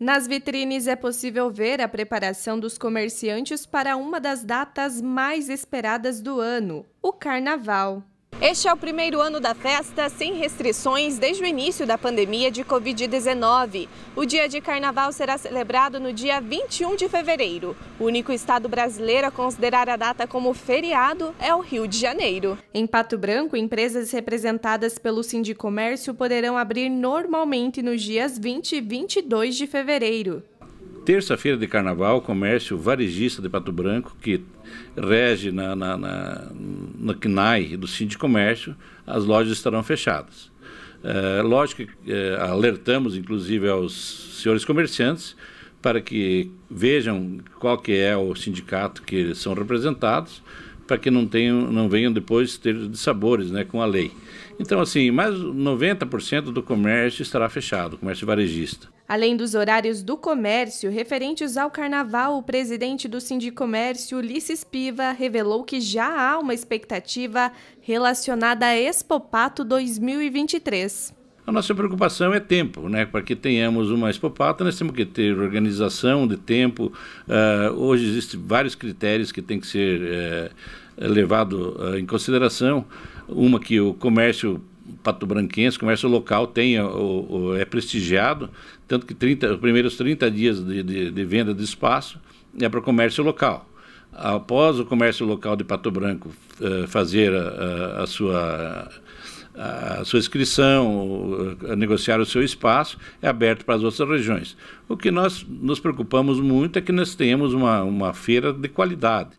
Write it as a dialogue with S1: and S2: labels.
S1: Nas vitrines é possível ver a preparação dos comerciantes para uma das datas mais esperadas do ano, o Carnaval. Este é o primeiro ano da festa sem restrições desde o início da pandemia de Covid-19. O dia de carnaval será celebrado no dia 21 de fevereiro. O único estado brasileiro a considerar a data como feriado é o Rio de Janeiro. Em Pato Branco, empresas representadas pelo Sindicomércio poderão abrir normalmente nos dias 20 e 22 de fevereiro
S2: terça-feira de carnaval, o comércio varejista de Pato Branco, que rege na, na, na, no CNAI do Sindicato Comércio, as lojas estarão fechadas. É, lógico que é, alertamos, inclusive, aos senhores comerciantes para que vejam qual que é o sindicato que eles são representados, para que não, tenham, não venham depois ter dissabores né, com a lei. Então, assim, mais 90% do comércio estará fechado, comércio varejista.
S1: Além dos horários do comércio referentes ao carnaval, o presidente do Sindicomércio, Ulisses Piva, revelou que já há uma expectativa relacionada a Expopato 2023.
S2: A nossa preocupação é tempo, né? Para que tenhamos uma expopata, nós temos que ter organização de tempo. Uh, hoje existem vários critérios que têm que ser uh, levado uh, em consideração. Uma que o comércio Pato patobranquense, comércio local tem, o, o, é prestigiado, tanto que 30, os primeiros 30 dias de, de, de venda de espaço é para comércio local. Após o comércio local de Pato Branco uh, fazer a, a sua a sua inscrição, negociar o seu espaço, é aberto para as outras regiões. O que nós nos preocupamos muito é que nós tenhamos uma, uma feira de qualidade.